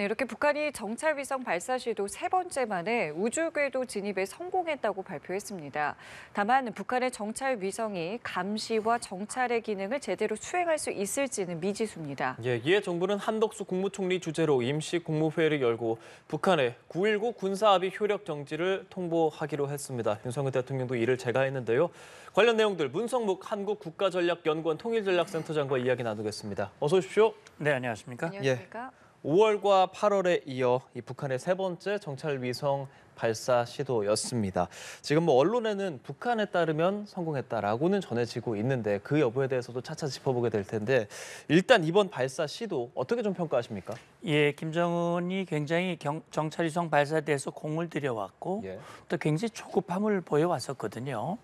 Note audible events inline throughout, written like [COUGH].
네, 이렇게 북한이 정찰위성 발사 시도 세 번째 만에 우주궤도 진입에 성공했다고 발표했습니다. 다만 북한의 정찰위성이 감시와 정찰의 기능을 제대로 수행할 수 있을지는 미지수입니다. 예, 이에 정부는 한덕수 국무총리 주재로 임시 국무회의를 열고 북한의 9.19 군사합의 효력 정지를 통보하기로 했습니다. 윤석열 대통령도 이를 제가했는데요. 관련 내용들 문성목 한국 국가전략연구원 통일전략센터장과 이야기 나누겠습니다. 어서 오십시오. 네, 안녕하십니까? 안녕하십니까? 예. 5월과 8월에 이어 이 북한의 세 번째 정찰 위성 발사 시도였습니다. 지금 뭐 언론에는 북한에 따르면 성공했다라고는 전해지고 있는데 그 여부에 대해서도 차차 짚어보게 될 텐데 일단 이번 발사 시도 어떻게 좀 평가하십니까? 예, 김정은이 굉장히 경, 정찰위성 발사에 대해서 공을 들여왔고 예. 또 굉장히 조급함을 보여왔었거든요.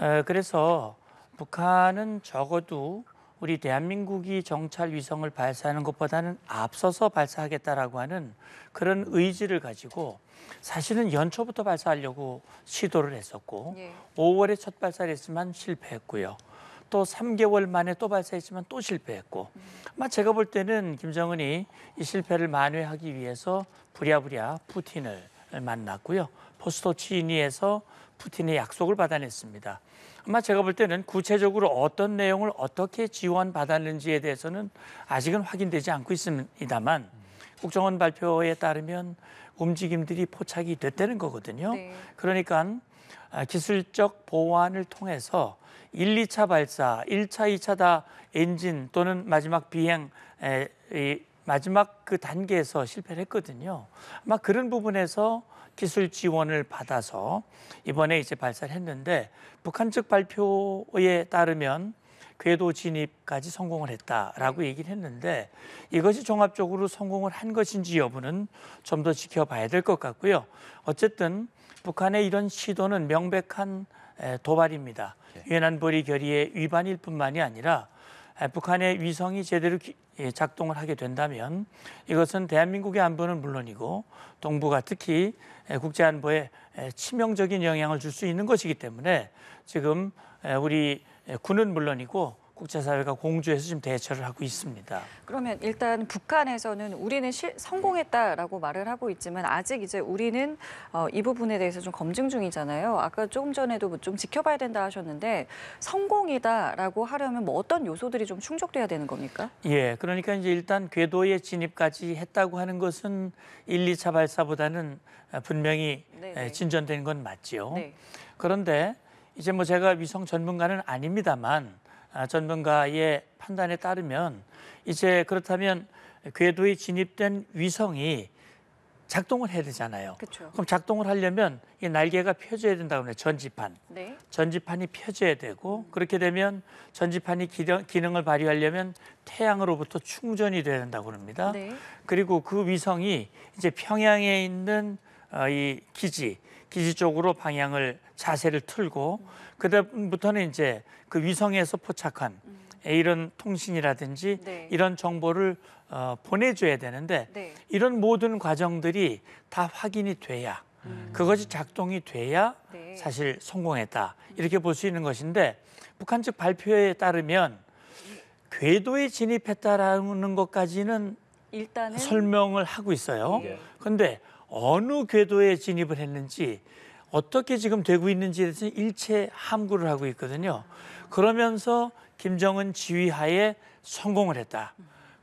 에, 그래서 북한은 적어도 우리 대한민국이 정찰 위성을 발사하는 것보다는 앞서서 발사하겠다라고 하는 그런 의지를 가지고 사실은 연초부터 발사하려고 시도를 했었고 예. 5월에 첫 발사를 했지만 실패했고요. 또 3개월 만에 또 발사했지만 또 실패했고 아마 제가 볼 때는 김정은이 이 실패를 만회하기 위해서 부랴부랴 푸틴을 만났고요. 포스토치니에서 푸틴의 약속을 받아냈습니다. 아마 제가 볼 때는 구체적으로 어떤 내용을 어떻게 지원받았는지에 대해서는 아직은 확인되지 않고 있습니다만 국정원 발표에 따르면 움직임들이 포착이 됐다는 거거든요. 네. 그러니까 아, 기술적 보완을 통해서 1, 2차 발사, 1차, 2차 다 엔진 또는 마지막 비행 에, 이 마지막 그 단계에서 실패를 했거든요. 아마 그런 부분에서 기술 지원을 받아서 이번에 이제 발사를 했는데 북한 측 발표에 따르면 궤도 진입까지 성공을 했다라고 얘기를 했는데 이것이 종합적으로 성공을 한 것인지 여부는 좀 더 지켜봐야 될 것 같고요. 어쨌든 북한의 이런 시도는 명백한 도발입니다. 예. 유엔 안보리 결의의 위반일 뿐만이 아니라 북한의 위성이 제대로 예, 작동을 하게 된다면 이것은 대한민국의 안보는 물론이고 동북아 특히 국제 안보에 치명적인 영향을 줄 수 있는 것이기 때문에 지금 우리 군은 물론이고 국제사회가 공주에서 지금 대처를 하고 있습니다. 그러면 일단 북한에서는 우리는 실, 성공했다라고 말을 하고 있지만 아직 이제 우리는 어, 이 부분에 대해서 좀 검증 중이잖아요. 아까 조금 전에도 뭐좀 지켜봐야 된다 하셨는데 성공이다라고 하려면 뭐 어떤 요소들이 좀 충족돼야 되는 겁니까? 예, 그러니까 이제 일단 궤도에 진입까지 했다고 하는 것은 1, 2차 발사보다는 아, 분명히 네네. 예, 네. 진전된 건 맞지요. 네. 그런데 이제 뭐 제가 위성 전문가는 아닙니다만 아, 전문가의 판단에 따르면 이제 그렇다면 궤도에 진입된 위성이 작동을 해야 되잖아요. 그쵸. 그럼 작동을 하려면 이 날개가 펴져야 된다고 해요. 전지판. 네. 전지판이 펴져야 되고 그렇게 되면 전지판이 기능, 을 발휘하려면 태양으로부터 충전이 돼야 된다고 합니다. 네. 그리고 그 위성이 이제 평양에 있는 어, 이 기지 기지 쪽으로 방향을 자세를 틀고 그때부터는 이제 그 위성에서 포착한 음. 예, 이런 통신이라든지 네. 이런 정보를 어, 보내줘야 되는데 네. 이런 모든 과정들이 다 확인이 돼야 음. 그것이 작동이 돼야 네. 사실 성공했다 이렇게 볼 수 있는 것인데 북한 측 발표에 따르면 궤도에 진입했다라는 것까지는 일단은... 설명을 하고 있어요. 그런데 예. 어느 궤도에 진입을 했는지 어떻게 지금 되고 있는지에 대해서 일체 함구를 하고 있거든요. 그러면서 김정은 지휘하에 성공을 했다.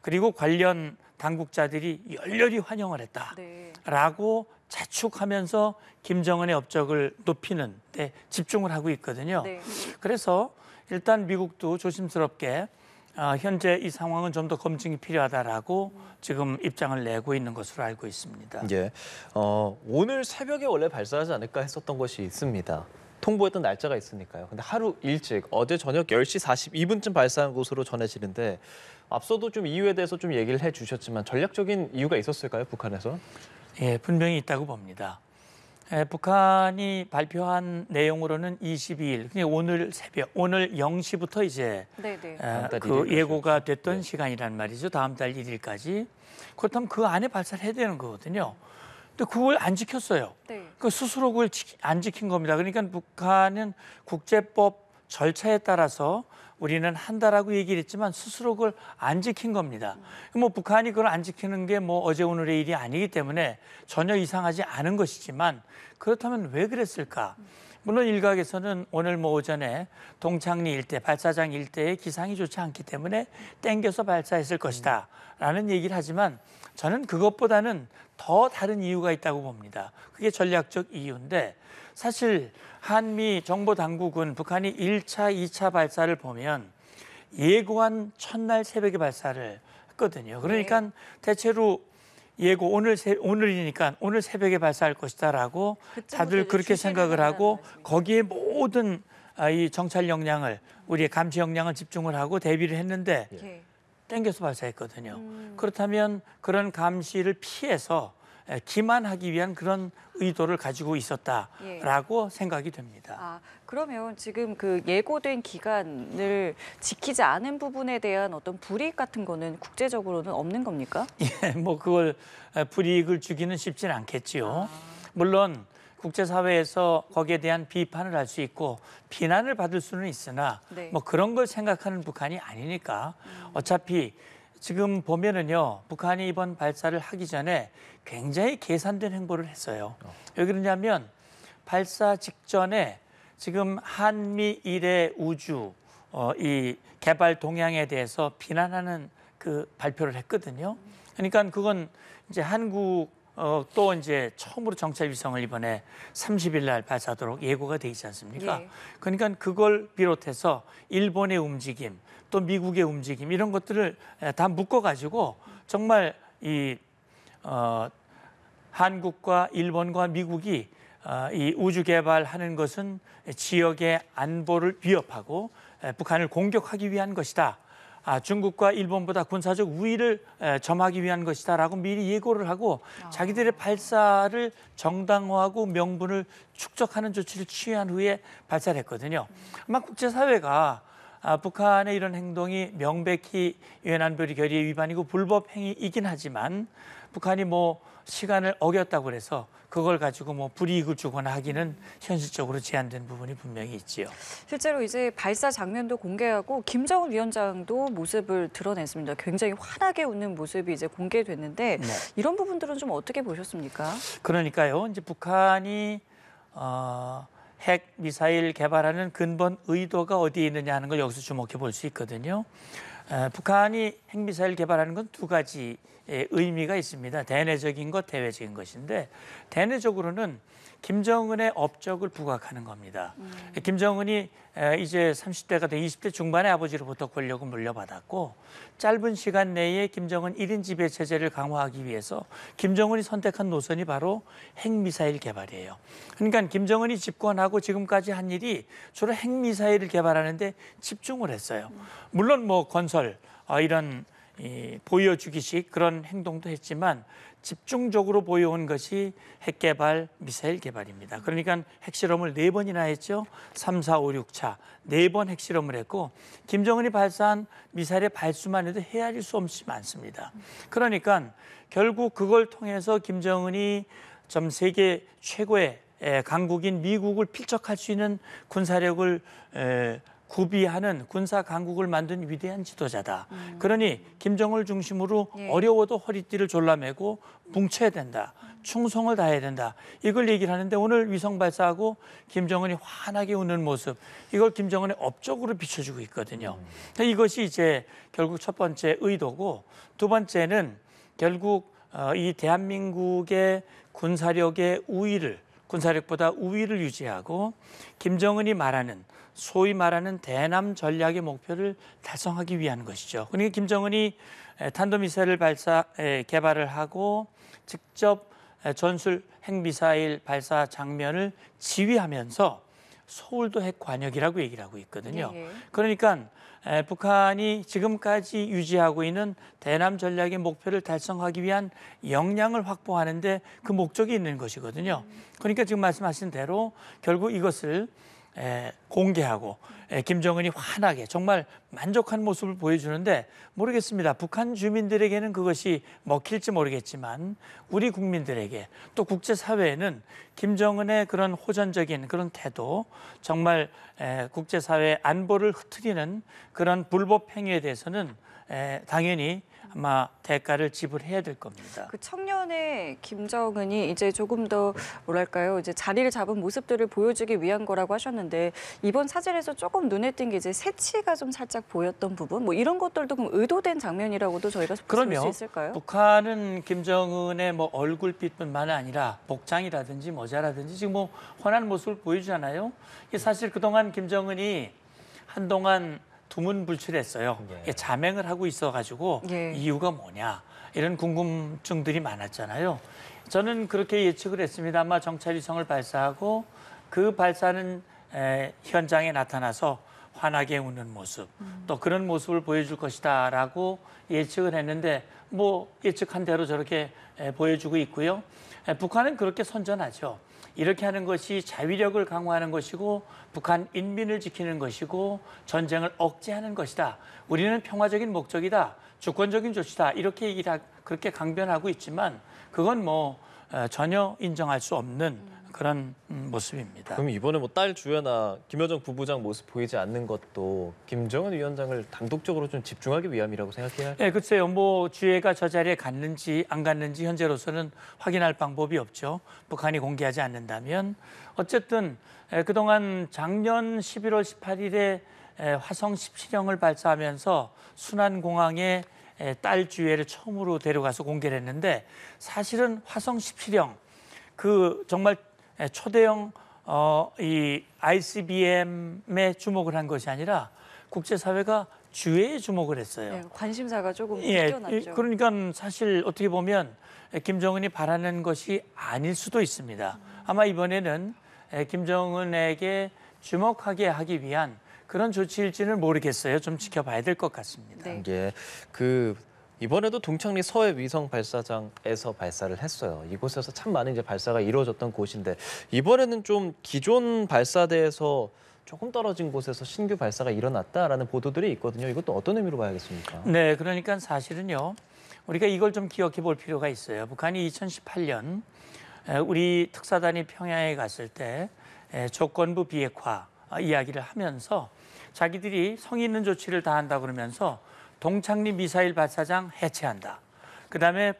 그리고 관련 당국자들이 열렬히 환영을 했다라고 네. 자축하면서 김정은의 업적을 높이는 데 집중을 하고 있거든요. 네. 그래서 일단 미국도 조심스럽게 아, 현재 이 상황은 좀 더 검증이 필요하다라고 지금 입장을 내고 있는 것으로 알고 있습니다. 예. 어, 오늘 새벽에 원래 발사하지 않을까 했었던 것이 있습니다. 통보했던 날짜가 있으니까요. 근데 하루 일찍 어제 저녁 10시 42분쯤 발사한 것으로 전해지는데 앞서도 좀 이유에 대해서 좀 얘기를 해 주셨지만 전략적인 이유가 있었을까요, 북한에서? 예, 분명히 있다고 봅니다. 에, 북한이 발표한 내용으로는 22일, 그냥 오늘 새벽, 오늘 0시부터 이제 네, 네. 에, 그 예고가 됐던 네. 시간이란 말이죠. 다음 달 1일까지. 그렇다면 그 안에 발사를 해야 되는 거거든요. 근데 그걸 안 지켰어요. 네. 그 스스로 그걸 지, 안 지킨 겁니다. 그러니까 북한은 국제법 절차에 따라서 우리는 한다라고 얘기를 했지만 스스로 그걸 안 지킨 겁니다. 뭐 북한이 그걸 안 지키는 게 뭐 어제 오늘의 일이 아니기 때문에 전혀 이상하지 않은 것이지만 그렇다면 왜 그랬을까? 물론 일각에서는 오늘 뭐 오전에 동창리 일대, 발사장 일대의 기상이 좋지 않기 때문에 땡겨서 발사했을 것이다. 라는 얘기를 하지만 저는 그것보다는 더 다른 이유가 있다고 봅니다. 그게 전략적 이유인데 사실 한미 정보 당국은 북한이 1차, 2차 발사를 보면 예고한 첫날 새벽에 발사를 했거든요. 그러니까 네. 대체로 예고 오늘 새, 오늘이니까 오늘 새벽에 발사할 것이다라고 다들 그렇게 생각을 하고 거기에 모든 아, 이 정찰 역량을 우리의 감시 역량을 집중을 하고 대비를 했는데 네. 땡겨서 발사했거든요. 음. 그렇다면 그런 감시를 피해서 기만하기 위한 그런 의도를 가지고 있었다라고 예. 생각이 됩니다. 아, 그러면 지금 그 예고된 기간을 지키지 않은 부분에 대한 어떤 불이익 같은 거는 국제적으로는 없는 겁니까? [LAUGHS] 예, 뭐 그걸 불이익을 주기는 쉽진 않겠지요. 아. 물론 국제사회에서 거기에 대한 비판을 할 수 있고 비난을 받을 수는 있으나 네. 뭐 그런 걸 생각하는 북한이 아니니까 음. 어차피 지금 보면은요, 북한이 이번 발사를 하기 전에 굉장히 계산된 행보를 했어요. 왜 그러냐면 발사 직전에 지금 한미 일의 우주 어, 이 개발 동향에 대해서 비난하는 그 발표를 했거든요. 그러니까 그건 이제 한국 어, 또 이제 처음으로 정찰 위성을 이번에 30일 날 발사하도록 예고가 돼 있지 않습니까? 예. 그러니까 그걸 비롯해서 일본의 움직임, 또 미국의 움직임 이런 것들을 다 묶어 가지고 정말 이 어, 한국과 일본과 미국이 어, 이 우주 개발하는 것은 지역의 안보를 위협하고 북한을 공격하기 위한 것이다. 아, 중국과 일본보다 군사적 우위를 점하기 위한 것이다라고 미리 예고를 하고 아. 자기들의 발사를 정당화하고 명분을 축적하는 조치를 취한 후에 발사를 했거든요. 음. 아마 국제사회가 아, 북한의 이런 행동이 명백히 유엔안보리 결의에 위반이고 불법 행위이긴 하지만 북한이 뭐 시간을 어겼다고 그래서 그걸 가지고 뭐 불이익을 주거나 하기는 현실적으로 제한된 부분이 분명히 있지요. 실제로 이제 발사 장면도 공개하고 김정은 위원장도 모습을 드러냈습니다. 굉장히 환하게 웃는 모습이 이제 공개됐는데 네. 이런 부분들은 좀 어떻게 보셨습니까? 그러니까요. 이제 북한이 어, 핵 미사일 개발하는 근본 의도가 어디에 있느냐 하는 걸 여기서 주목해 볼 수 있거든요. 아, 북한이 핵미사일 개발하는 건 두 가지 의미가 있습니다. 대내적인 것, 대외적인 것인데 대내적으로는 김정은의 업적을 부각하는 겁니다. 음. 김정은이 이제 30대가 돼 20대 중반의 아버지로부터 권력을 물려받았고 짧은 시간 내에 김정은 1인 지배 체제를 강화하기 위해서 김정은이 선택한 노선이 바로 핵미사일 개발이에요. 그러니까 김정은이 집권하고 지금까지 한 일이 주로 핵미사일을 개발하는데 집중을 했어요. 음. 물론 뭐 건설 아, 이런 보여주기식 그런 행동도 했지만 집중적으로 보여온 것이 핵 개발, 미사일 개발입니다. 그러니까 핵실험을 네 번이나 했죠. 3, 4, 5, 6차 네 번 핵실험을 했고 김정은이 발사한 미사일의 발수만 해도 헤아릴 수 없이 많습니다. 그러니까 결국 그걸 통해서 김정은이 점 세계 최고의 예, 강국인 미국을 필적할 수 있는 군사력을 구비하는 군사 강국을 만든 위대한 지도자다. 음. 그러니 김정을 중심으로 예. 어려워도 허리띠를 졸라매고 뭉쳐야 된다. 충성을 다해야 된다. 이걸 얘기를 하는데 오늘 위성 발사하고 김정은이 환하게 웃는 모습 이걸 김정은의 업적으로 비춰주고 있거든요. 음. 이것이 이제 결국 첫 번째 의도고 두 번째는 결국 어, 이 대한민국의 군사력의 우위를 군사력보다 우위를 유지하고 김정은이 말하는 소위 말하는 대남 전략의 목표를 달성하기 위한 것이죠. 그러니까 김정은이 탄도미사일 발사 개발을 하고 직접 전술 핵미사일 발사 장면을 지휘하면서 서울도 핵 관역이라고 얘기를 하고 있거든요. 예, 예. 그러니까 북한이 지금까지 유지하고 있는 대남 전략의 목표를 달성하기 위한 역량을 확보하는데 그 목적이 있는 것이거든요. 그러니까 지금 말씀하신 대로 결국 이것을 공개하고 김정은이 환하게 정말 만족한 모습을 보여주는데 모르겠습니다. 북한 주민들에게는 그것이 먹힐지 모르겠지만 우리 국민들에게 또 국제사회에는 김정은의 그런 호전적인 그런 태도 정말 국제사회 안보를 흐트리는 그런 불법 행위에 대해서는 당연히 아마 대가를 지불해야 될 겁니다. 그 청년의 김정은이 이제 조금 더 뭐랄까요 이제 자리를 잡은 모습들을 보여주기 위한 거라고 하셨는데 이번 사진에서 조금 눈에 띈게 이제 새치가 좀 살짝 보였던 부분 뭐 이런 것들도 그럼 의도된 장면이라고도 저희가 볼 수 있을까요? 북한은 김정은의 뭐 얼굴빛뿐만 아니라 복장이라든지 모자라든지 지금 뭐 훤한 모습을 보여주잖아요. 사실 그동안 김정은이 한동안 두문불출했어요. 예. 예. 자맹을 하고 있어가지고 예. 이유가 뭐냐 이런 궁금증들이 많았잖아요. 저는 그렇게 예측을 했습니다. 아마 정찰위성을 발사하고 그 발사는 에, 현장에 나타나서 환하게 우는 모습 음. 또 그런 모습을 보여줄 것이다라고 예측을 했는데 뭐 예측한 대로 저렇게 에, 보여주고 있고요. 에, 북한은 그렇게 선전하죠. 이렇게 하는 것이 자위력을 강화하는 것이고 북한 인민을 지키는 것이고 전쟁을 억제하는 것이다. 우리는 평화적인 목적이다. 주권적인 조치다. 이렇게 얘기를 그렇게 강변하고 있지만 그건 뭐 어, 전혀 인정할 수 없는 그런 음, 모습입니다. 그럼 이번에 뭐 딸 주연아 김여정 부부장 모습 보이지 않는 것도 김정은 위원장을 단독적으로 좀 집중하기 위함이라고 생각해요? 네, 예, 글쎄요. 뭐 주혜가 저 자리에 갔는지 안 갔는지 현재로서는 확인할 방법이 없죠. 북한이 공개하지 않는다면 어쨌든 그동안 작년 11월 18일에 화성 17형을 발사하면서 순환공항에 딸주애를 처음으로 데려가서 공개를 했는데 사실은 화성 17형 그 정말 초대형 어, 이 ICBM에 주목을 한 것이 아니라 국제사회가 주에 주목을 했어요. 네, 관심사가 조금 뛰어났죠. 예, 그러니까 사실 어떻게 보면 김정은이 바라는 것이 아닐 수도 있습니다. 아마 이번에는 김정은에게 주목하게 하기 위한 그런 조치일지는 모르겠어요. 좀 지켜봐야 될 것 같습니다. 네. 예, 그 이번에도 동창리 서해 위성 발사장에서 발사를 했어요. 이곳에서 참 많은 이제 발사가 이루어졌던 곳인데 이번에는 좀 기존 발사대에서 조금 떨어진 곳에서 신규 발사가 일어났다라는 보도들이 있거든요. 이것도 어떤 의미로 봐야겠습니까? 네, 그러니까 사실은요. 우리가 이걸 좀 기억해 볼 필요가 있어요. 북한이 2018년 우리 특사단이 평양에 갔을 때 조건부 비핵화 아, 이야기를 하면서 자기들이 성의 있는 조치를 다 한다 그러면서 동창리 미사일 발사장 해체한다. 그다음에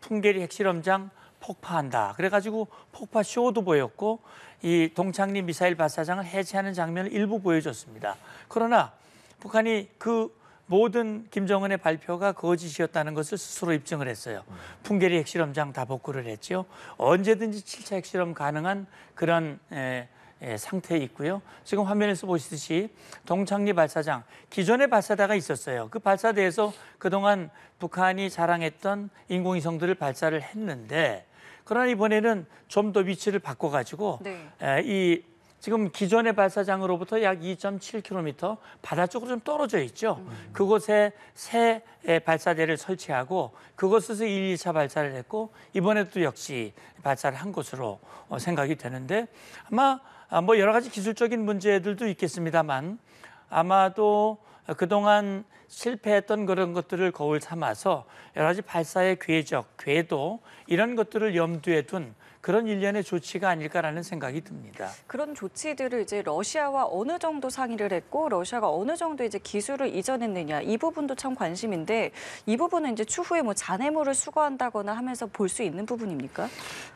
풍계리 핵실험장 폭파한다. 그래가지고 폭파 쇼도 보였고 이 동창리 미사일 발사장을 해체하는 장면을 일부 보여줬습니다. 그러나 북한이 그 모든 김정은의 발표가 거짓이었다는 것을 스스로 입증을 했어요. 풍계리 핵실험장 다 복구를 했죠. 언제든지 7차 핵실험 가능한 그런 에, 예, 상태에 있고요. 지금 화면에서 보시듯이 동창리 발사장, 기존의 발사대가 있었어요. 그 발사대에서 그동안 북한이 자랑했던 인공위성들을 발사를 했는데 그러나 이번에는 좀 더 위치를 바꿔가지고 네. 예, 이 지금 기존의 발사장으로부터 약 2.7km 바다 쪽으로 좀 떨어져 있죠. 음. 그곳에 새 발사대를 설치하고 그곳에서 1, 2차 발사를 했고 이번에도 역시 발사를 한 것으로 어, 생각이 되는데 아마 아, 뭐 여러 가지 기술적인 문제들도 있겠습니다만 아마도 그동안 실패했던 그런 것들을 거울 삼아서 여러 가지 발사의 궤적, 궤도 이런 것들을 염두에 둔 그런 일련의 조치가 아닐까라는 생각이 듭니다. 그런 조치들을 이제 러시아와 어느 정도 상의를 했고 러시아가 어느 정도 이제 기술을 이전했느냐 이 부분도 참 관심인데 이 부분은 이제 추후에 뭐 잔해물을 수거한다거나 하면서 볼 수 있는 부분입니까?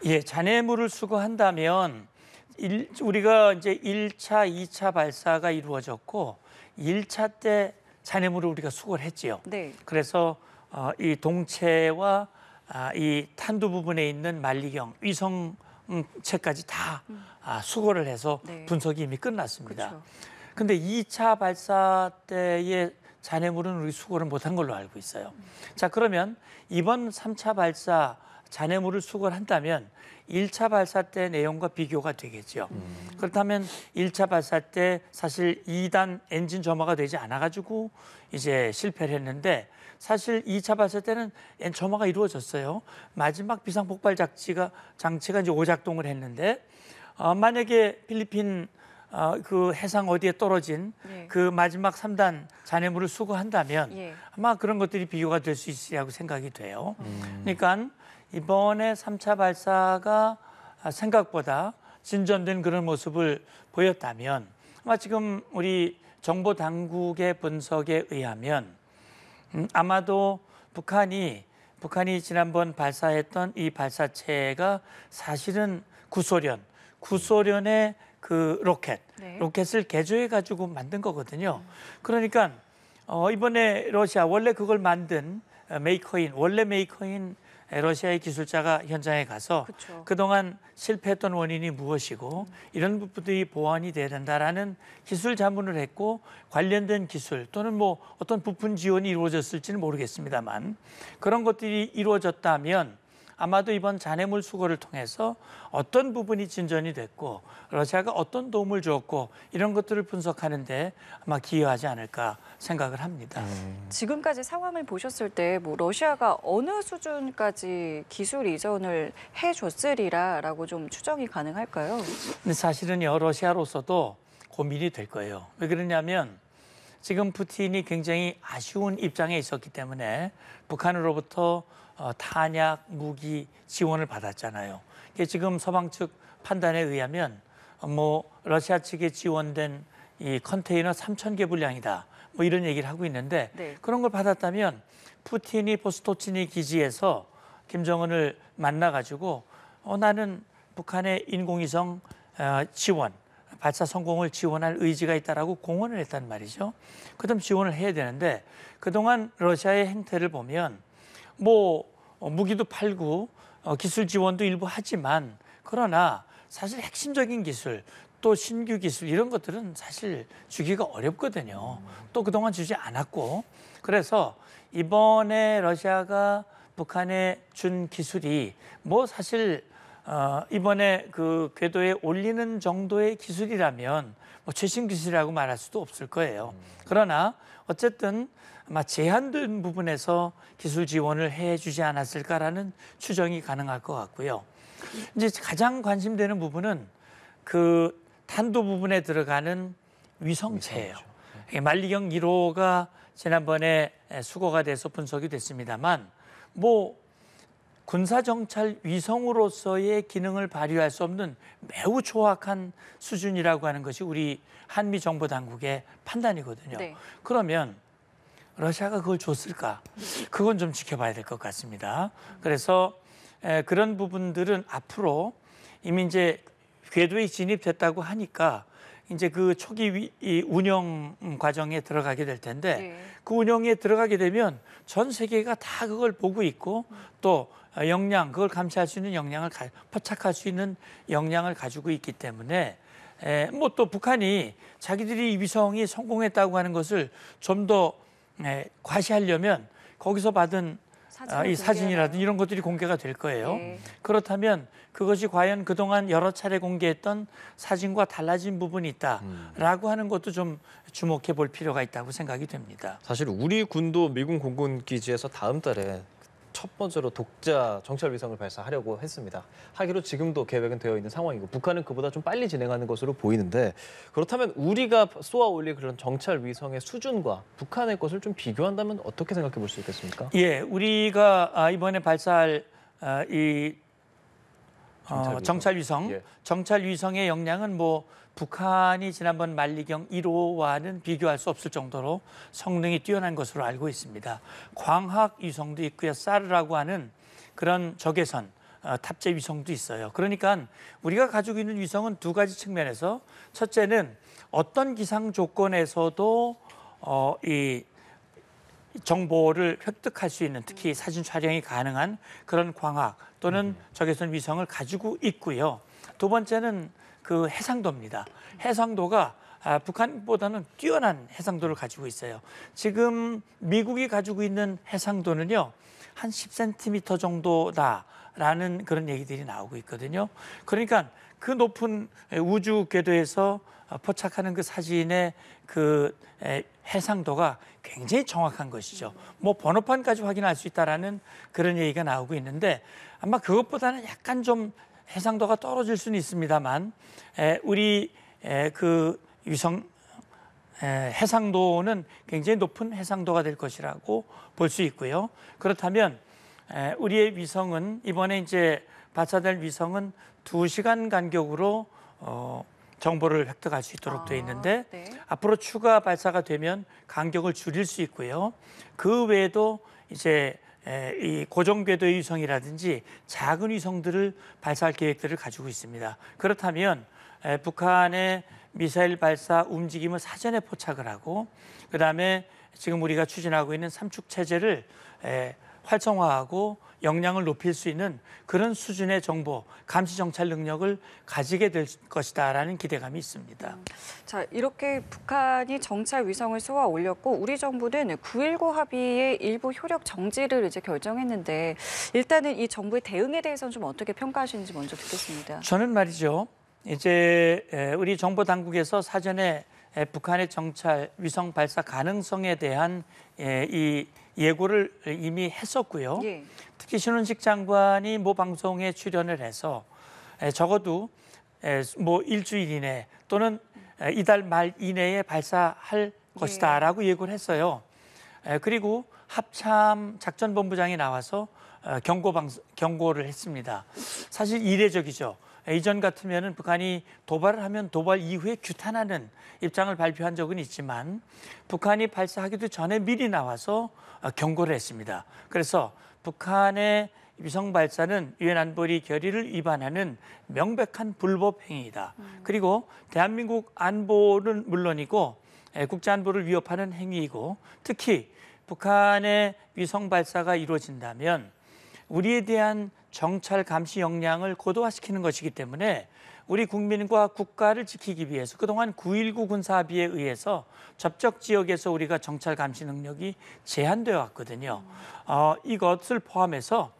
예, 잔해물을 수거한다면 일, 우리가 이제 1차, 2차 발사가 이루어졌고 1차 때 잔해물을 우리가 수거를 했지요. 네. 그래서 어, 이 동체와 아, 이 탄두 부분에 있는 말리경, 위성체까지 다 아, 수거를 해서 네. 분석이 이미 끝났습니다. 그렇 근데 2차 발사 때의 잔해물은 우리 수거를 못한 걸로 알고 있어요. 자, 그러면 이번 3차 발사 잔해물을 수거를 한다면 1차 발사 때 내용과 비교가 되겠죠. 음. 그렇다면 1차 발사 때 사실 2단 엔진 점화가 되지 않아가지고 이제 실패를 했는데 사실 2차 발사 때는 엔초마가 이루어졌어요. 마지막 비상폭발 장치가 장치가 이제 오작동을 했는데 어, 만약에 필리핀 어, 그 해상 어디에 떨어진 예. 그 마지막 3단 잔해물을 수거한다면 예. 아마 그런 것들이 비교가 될 수 있으리라고 생각이 돼요. 음. 음. 그러니까 이번에 3차 발사가 아, 생각보다 진전된 그런 모습을 보였다면 아마 지금 우리 정보 당국의 분석에 의하면 음, 아마도 북한이 북한이 지난번 발사했던 이 발사체가 사실은 구소련 구소련의 그 로켓 네. 로켓을 개조해 가지고 만든 거거든요. 음. 그러니까 어, 이번에 러시아 원래 그걸 만든 어, 메이커인 원래 메이커인 러시아의 기술자가 현장에 가서 그쵸. 그동안 실패했던 원인이 무엇이고 음. 이런 부분들이 보완이 돼야 된다라는 기술 자문을 했고 관련된 기술 또는 뭐 어떤 부품 지원이 이루어졌을지는 모르겠습니다만 그런 것들이 이루어졌다면 아마도 이번 잔해물 수거를 통해서 어떤 부분이 진전이 됐고 러시아가 어떤 도움을 주었고 이런 것들을 분석하는데 아마 기여하지 않을까 생각을 합니다. 음. 지금까지 상황을 보셨을 때 뭐 러시아가 어느 수준까지 기술 이전을 해줬으리라라고 좀 추정이 가능할까요? 근데 사실은요 러시아로서도 고민이 될 거예요. 왜 그러냐면 지금 푸틴이 굉장히 아쉬운 입장에 있었기 때문에 북한으로부터 어, 탄약, 무기 지원을 받았잖아요. 지금 서방 측 판단에 의하면 어, 뭐 러시아 측에 지원된 이 컨테이너 3천 개 분량이다. 뭐 이런 얘기를 하고 있는데 네. 그런 걸 받았다면 푸틴이 보스토치니 기지에서 김정은을 만나 가지고 어 나는 북한의 인공위성 어, 지원 발사 성공을 지원할 의지가 있다라고 공언을 했단 말이죠. 그다음 지원을 해야 되는데 그동안 러시아의 행태를 보면 뭐 어, 무기도 팔고 어, 기술 지원도 일부 하지만 그러나 사실 핵심적인 기술 또 신규 기술 이런 것들은 사실 주기가 어렵거든요. 또 그동안 주지 않았고 그래서 이번에 러시아가 북한에 준 기술이 뭐 사실 어, 이번에 그 궤도에 올리는 정도의 기술이라면 뭐 최신 기술이라고 말할 수도 없을 거예요. 음. 그러나 어쨌든 아마 제한된 부분에서 기술 지원을 해주지 않았을까라는 추정이 가능할 것 같고요. 이제 가장 관심되는 부분은 그 탄도 부분에 들어가는 위성체예요. 말리경 1호가 지난번에 수거가 돼서 분석이 됐습니다만 뭐 군사정찰 위성으로서의 기능을 발휘할 수 없는 매우 초악한 수준이라고 하는 것이 우리 한미 정보 당국의 판단이거든요. 네. 그러면 러시아가 그걸 줬을까? 그건 좀 지켜봐야 될 것 같습니다. 그래서 에, 그런 부분들은 앞으로 이미 이제 궤도에 진입됐다고 하니까 이제 그 초기 위, 이 운영 과정에 들어가게 될 텐데 네. 그 운영에 들어가게 되면 전 세계가 다 그걸 보고 있고 또 역량 그걸 감시할 수 있는 역량을 가, 포착할 수 있는 역량을 가지고 있기 때문에 뭐 또 북한이 자기들이 위성이 성공했다고 하는 것을 좀 더 과시하려면 거기서 받은 아, 이 사진이라든지 이런 것들이 공개가 될 거예요. 네. 그렇다면 그것이 과연 그동안 여러 차례 공개했던 사진과 달라진 부분이 있다라고 음. 하는 것도 좀 주목해 볼 필요가 있다고 생각이 됩니다. 사실 우리 군도 미군 공군 기지에서 다음 달에 첫 번째로 독자 정찰 위성을 발사하려고 했습니다. 하기로 지금도 계획은 되어 있는 상황이고 북한은 그보다 좀 빨리 진행하는 것으로 보이는데 그렇다면 우리가 쏘아 올릴 그런 정찰 위성의 수준과 북한의 것을 좀 비교한다면 어떻게 생각해 볼 수 있겠습니까? 예, 우리가 아, 이번에 발사할 아, 이 어, 정찰 위성. 예. 정찰 위성의 역량은 뭐 북한이 지난번 만리경 1호와는 비교할 수 없을 정도로 성능이 뛰어난 것으로 알고 있습니다. 광학 위성도 있고요. 사르라고 하는 그런 적외선 어, 탑재 위성도 있어요. 그러니까 우리가 가지고 있는 위성은 두 가지 측면에서 첫째는 어떤 기상 조건에서도 어, 이 정보를 획득할 수 있는 특히 음. 사진 촬영이 가능한 그런 광학 또는 음. 적외선 위성을 가지고 있고요. 두 번째는 그 해상도입니다. 음. 해상도가 아, 북한보다는 뛰어난 해상도를 가지고 있어요. 지금 미국이 가지고 있는 해상도는요. 한 10cm 정도다라는 그런 얘기들이 나오고 있거든요. 그러니까 그 높은 우주 궤도에서 포착하는 그 사진의 그 해상도가 굉장히 정확한 것이죠. 뭐 번호판까지 확인할 수 있다라는 그런 얘기가 나오고 있는데 아마 그것보다는 약간 좀 해상도가 떨어질 수는 있습니다만 에, 우리 에, 그 위성 에, 해상도는 굉장히 높은 해상도가 될 것이라고 볼 수 있고요. 그렇다면 에, 우리의 위성은 이번에 이제 발사될 위성은 두시간 간격으로 어, 정보를 획득할 수 있도록 아, 돼 있는데 네. 앞으로 추가 발사가 되면 간격을 줄일 수 있고요. 그 외에도 이제 이 고정 궤도의 위성이라든지 작은 위성들을 발사할 계획들을 가지고 있습니다. 그렇다면 북한의 미사일 발사 움직임을 사전에 포착을 하고 그다음에 지금 우리가 추진하고 있는 삼축 체제를 활성화하고 역량을 높일 수 있는 그런 수준의 정보, 감시 정찰 능력을 가지게 될 것이다라는 기대감이 있습니다. 음, 자, 이렇게 북한이 정찰 위성을 쏘아 올렸고 우리 정부는 9.19 합의의 일부 효력 정지를 이제 결정했는데 일단은 이 정부의 대응에 대해서는 좀 어떻게 평가하시는지 먼저 듣겠습니다. 저는 말이죠. 이제 우리 정보 당국에서 사전에 북한의 정찰 위성 발사 가능성에 대한 이 예고를 이미 했었고요. 예. 특히 신원식 장관이 모 방송에 출연을 해서 적어도 뭐 일주일 이내 또는 이달 말 이내에 발사할 예. 것이다라고 예. 고를 했어요. 그리고 합참 작전본부장이 나와서 어, 경고 방 경고를 했습니다. 사실 이례적이죠. 이전 같으면 북한이 도발을 하면 도발 이후에 규탄하는 입장을 발표한 적은 있지만 북한이 발사하기도 전에 미리 나와서 어, 경고를 했습니다. 그래서 북한의 위성 발사는 유엔 안보리 결의를 위반하는 명백한 불법 행위이다. 음. 그리고 대한민국 안보는 물론이고 예, 국제 안보를 위협하는 행위이고 특히 북한의 위성 발사가 이루어진다면 우리에 대한 정찰 감시 역량을 고도화시키는 것이기 때문에 우리 국민과 국가를 지키기 위해서 그동안 9.19군사비에 의해서 접촉 지역에서 우리가 정찰 감시 능력이 제한되어 왔거든요. 어, 이것을 포함해서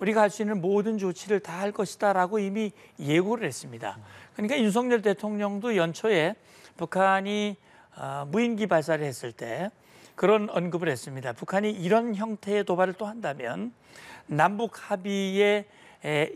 우리가 할 수 있는 모든 조치를 다 할 것이다라고 이미 예고를 했습니다. 그러니까 윤석열 대통령도 연초에 북한이 어, 무인기 발사를 했을 때 그런 언급을 했습니다. 북한이 이런 형태의 도발을 또 한다면 남북 합의의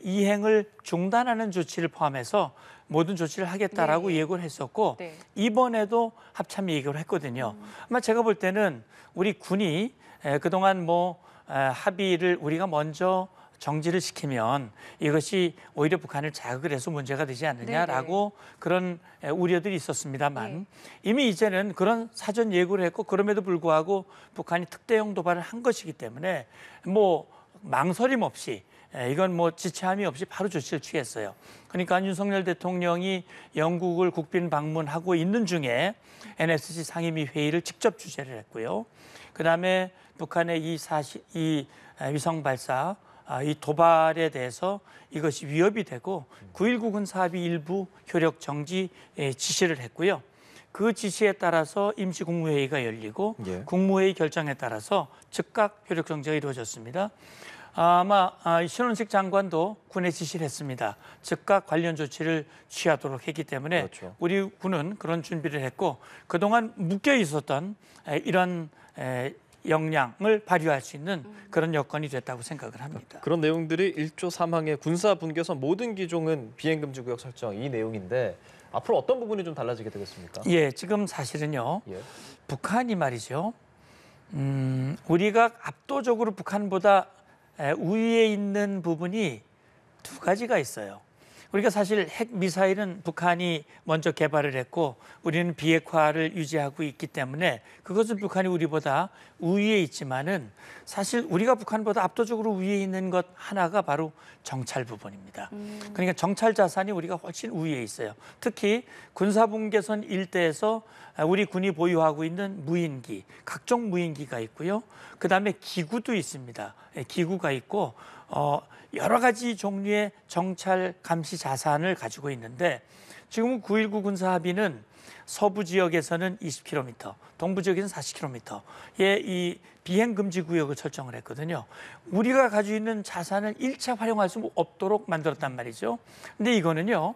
이행을 중단하는 조치를 포함해서 모든 조치를 하겠다라고 네. 네. 예고를 했었고 네. 이번에도 합참 얘기를 했거든요. 음. 아마 제가 볼 때는 우리 군이 그동안 뭐 합의를 우리가 먼저 정지를 시키면 이것이 오히려 북한을 자극을 해서 문제가 되지 않느냐라고 네네. 네. 그런 우려들이 있었습니다만 네. 이미 이제는 그런 사전 예고를 했고 그럼에도 불구하고 북한이 특대형 도발을 한 것이기 때문에 뭐 망설임 없이 예, 이건 뭐 지체함이 없이 바로 조치를 취했어요. 그러니까 윤석열 대통령이 영국을 국빈 방문하고 있는 중에 NSC 상임위 회의를 직접 주재를 했고요. 그다음에 북한의 이 사시 이 예, 위성 발사 아, 이 도발에 대해서 이것이 위협이 되고 9.19 군사합의 일부 효력 정지 예, 지시를 했고요. 그 지시에 따라서 임시 국무회의가 열리고 예. 국무회의 결정에 따라서 즉각 효력 정지가 이루어졌습니다. 아마 아, 신원식 장관도 군에 지시를 했습니다. 즉각 관련 조치를 취하도록 했기 때문에 그렇죠. 우리 군은 그런 준비를 했고 그동안 묶여 있었던 이런 역량을 발휘할 수 있는 그런 여건이 됐다고 생각을 합니다. 그런 내용들이 일조삼항의 군사 분계선 모든 기종은 비행금지 구역 설정 이 내용인데 앞으로 어떤 부분이 좀 달라지게 되겠습니까? 예, 지금 사실은요. 예. 북한이 말이죠. 음, 우리가 압도적으로 북한보다 우위에 있는 부분이 두 가지가 있어요. 우리가 사실 핵 미사일은 북한이 먼저 개발을 했고 우리는 비핵화를 유지하고 있기 때문에 그것은 북한이 우리보다 우위에 있지만은 사실 우리가 북한보다 압도적으로 위에 있는 것 하나가 바로 정찰 부분입니다. 음. 그러니까 정찰 자산이 우리가 훨씬 우위에 있어요. 특히 군사분계선 일대에서 우리 군이 보유하고 있는 무인기, 각종 무인기가 있고요. 그다음에 기구도 있습니다. 예, 기구가 있고 어 여러 가지 종류의 정찰 감시 자산을 가지고 있는데 지금 9.19 군사 합의는 서부 지역에서는 20km, 동부 지역에서는 40km의 이 비행 금지 구역을 설정을 했거든요. 우리가 가지고 있는 자산을 일차 활용할 수 없도록 만들었단 말이죠. 근데 이거는요.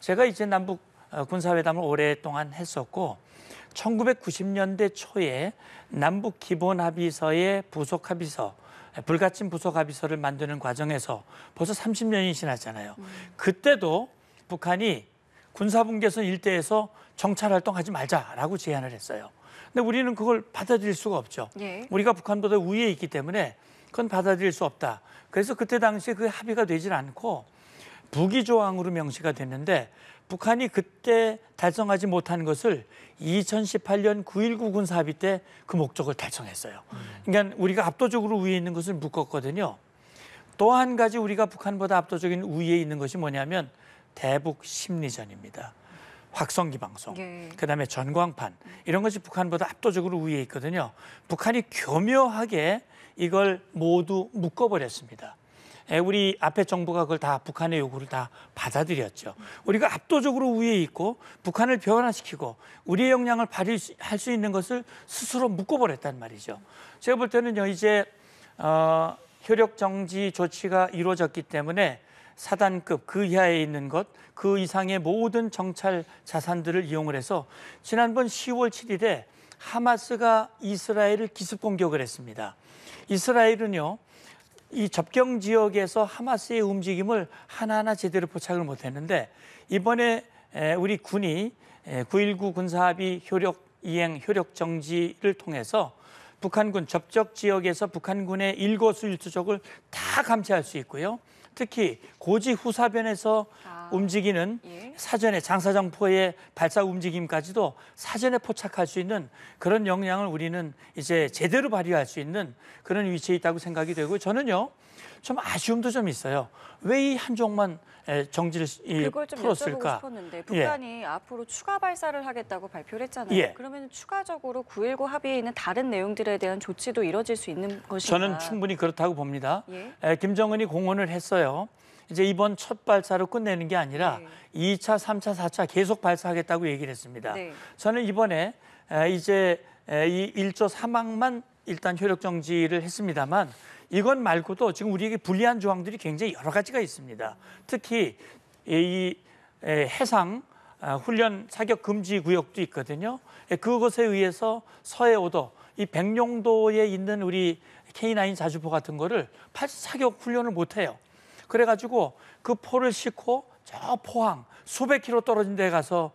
제가 이제 남북 어, 군사회담을 오랫동안 했었고 1990년대 초에 남북 기본합의서의 부속합의서 불가침 부서가비서를 만드는 과정에서 벌써 30년이 지났잖아요. 음. 그때도 북한이 군사분계선 일대에서 정찰 활동하지 말자라고 제안을 했어요. 근데 우리는 그걸 받아들일 수가 없죠. 예. 우리가 북한보다 위에 있기 때문에 그건 받아들일 수 없다. 그래서 그때 당시에 그 합의가 되질 않고 부기 조항으로 명시가 됐는데 북한이 그때 달성하지 못한 것을 2018년 9.19 군사합의 때그 목적을 달성했어요. 그러니까 우리가 압도적으로 위에 있는 것을 묶었거든요. 또 한 가지 우리가 북한보다 압도적인 우위에 있는 것이 뭐냐면 대북 심리전입니다. 확성기 방송, 예. 그다음에 전광판 이런 것이 북한보다 압도적으로 우위에 있거든요. 북한이 교묘하게 이걸 모두 묶어버렸습니다. 우리 앞에 정부가 그걸 다 북한의 요구를 다 받아들였죠. 우리가 압도적으로 우위에 있고 북한을 변화시키고 우리의 역량을 발휘할 수 있는 것을 스스로 묶어버렸단 말이죠. 제가 볼 때는요, 이제 어, 효력 정지 조치가 이루어졌기 때문에 사단급 그 이하에 있는 것, 그 이상의 모든 정찰 자산들을 이용을 해서 지난번 10월 7일에 하마스가 이스라엘을 기습 공격을 했습니다. 이스라엘은요, 이 접경 지역에서 하마스의 움직임을 하나하나 제대로 포착을 못했는데 이번에 우리 군이 9.19 군사합의 효력 이행 효력 정지를 통해서 북한군 접촉 지역에서 북한군의 일거수일투족을 다 감시할 수 있고요. 특히 고지 후사변에서 아, 움직이는 예. 사전에 장사정포의 발사 움직임까지도 사전에 포착할 수 있는 그런 역량을 우리는 이제 제대로 발휘할 수 있는 그런 위치에 있다고 생각이 되고 저는요. 좀 아쉬움도 좀 있어요. 왜 이 한쪽만 정지를 그걸 좀 풀었을까? 싶었는데 예. 북한이 예. 앞으로 추가 발사를 하겠다고 발표를 했잖아요. 예. 그러면 추가적으로 9.19 합의에 있는 다른 내용들에 대한 조치도 이뤄질 수 있는 것인가? 저는 충분히 그렇다고 봅니다. 예. 김정은이 공언을 했어요. 이제 이번 첫 발사로 끝내는 게 아니라 네. 2차, 3차, 4차 계속 발사하겠다고 얘기를 했습니다. 네. 저는 이번에 이제 이 1조 3항만 일단 효력 정지를 했습니다만 이건 말고도 지금 우리에게 불리한 조항들이 굉장히 여러 가지가 있습니다. 특히 이 해상 아, 훈련 사격 금지 구역도 있거든요. 예, 그것에 의해서 서해오도 이 백령도에 있는 우리 K9 자주포 같은 거를 팔 사격 훈련을 못 해요. 그래가지고 그 포를 싣고 저 포항 수백 킬로 떨어진 데 가서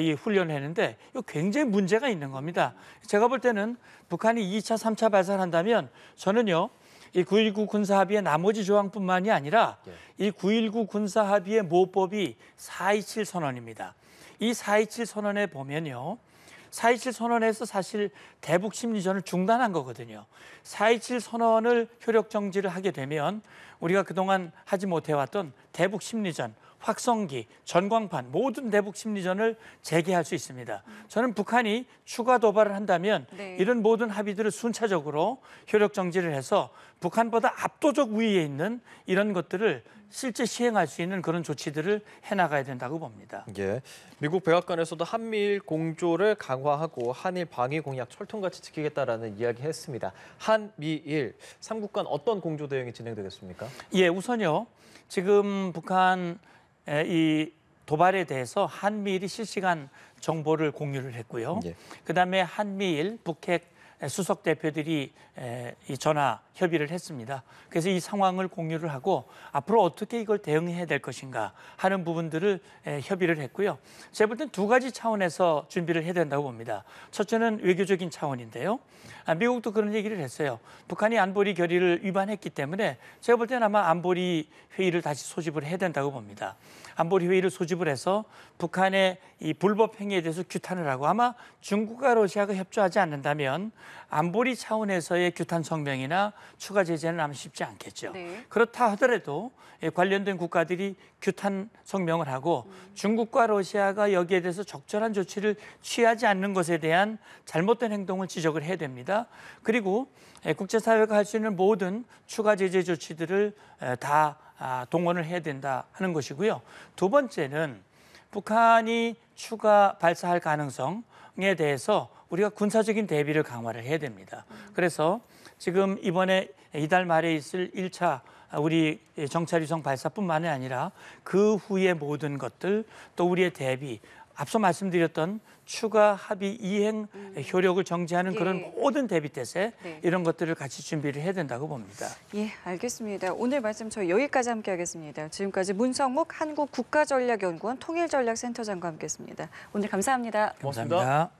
이 훈련을 했는데 이거 굉장히 문제가 있는 겁니다. 제가 볼 때는 북한이 2차, 3차 발사를 한다면 저는요. 이9.19 군사합의의 나머지 조항뿐만이 아니라 예. 이9.19 군사합의의 모법이 4.27 선언입니다. 이 4.27 선언에 보면요. 4.27 선언에서 사실 대북 심리전을 중단한 거거든요. 4.27 선언을 효력 정지를 하게 되면 우리가 그동안 하지 못해왔던 대북 심리전, 확성기, 전광판 모든 대북 심리전을 재개할 수 있습니다. 저는 북한이 추가 도발을 한다면 네. 이런 모든 합의들을 순차적으로 효력 정지를 해서 북한보다 압도적 우위에 있는 이런 것들을 실제 시행할 수 있는 그런 조치들을 해나가야 된다고 봅니다. 예, 미국 백악관에서도 한미일 공조를 강화하고 한일 방위 공약 철통같이 지키겠다라는 이야기했습니다. 한미일 3국 간 어떤 공조 대응이 진행되겠습니까? 예, 우선요. 지금 북한 이 도발에 대해서 한미일이 실시간 정보를 공유를 했고요. 예. 그다음에 한미일 북핵 수석 대표들이 전화 협의를 했습니다. 그래서 이 상황을 공유를 하고 앞으로 어떻게 이걸 대응해야 될 것인가 하는 부분들을 협의를 했고요. 제가 볼 땐 두 가지 차원에서 준비를 해야 된다고 봅니다. 첫째는 외교적인 차원인데요. 아, 미국도 그런 얘기를 했어요. 북한이 안보리 결의를 위반했기 때문에 제가 볼 땐 아마 안보리 회의를 다시 소집을 해야 된다고 봅니다. 안보리 회의를 소집을 해서 북한의 이 불법 행위에 대해서 규탄을 하고 아마 중국과 러시아가 협조하지 않는다면 안보리 차원에서의 규탄 성명이나 추가 제재는 아마 쉽지 않겠죠. 네. 그렇다 하더라도 예, 관련된 국가들이 규탄 성명을 하고 음. 중국과 러시아가 여기에 대해서 적절한 조치를 취하지 않는 것에 대한 잘못된 행동을 지적을 해야 됩니다. 그리고 예, 국제사회가 할 수 있는 모든 추가 제재 조치들을 예, 다 아, 동원을 해야 된다 하는 것이고요. 두 번째는 북한이 추가 발사할 가능성 에 대해서 우리가 군사적인 대비를 강화를 해야 됩니다. 그래서 지금 이번에 이달 말에 있을 1차 우리 정찰위성 발사뿐만이 아니라 그후에 모든 것들 또 우리의 대비 앞서 말씀드렸던 추가 합의 이행 음. 효력을 정지하는 예. 그런 모든 대비태세 네. 이런 것들을 같이 준비를 해야 된다고 봅니다. 예, 알겠습니다. 오늘 말씀 저 여기까지 함께 하겠습니다. 지금까지 문성목 한국국가전략연구원 통일전략센터장과 함께했습니다. 오늘 감사합니다. 고맙습니다. 감사합니다.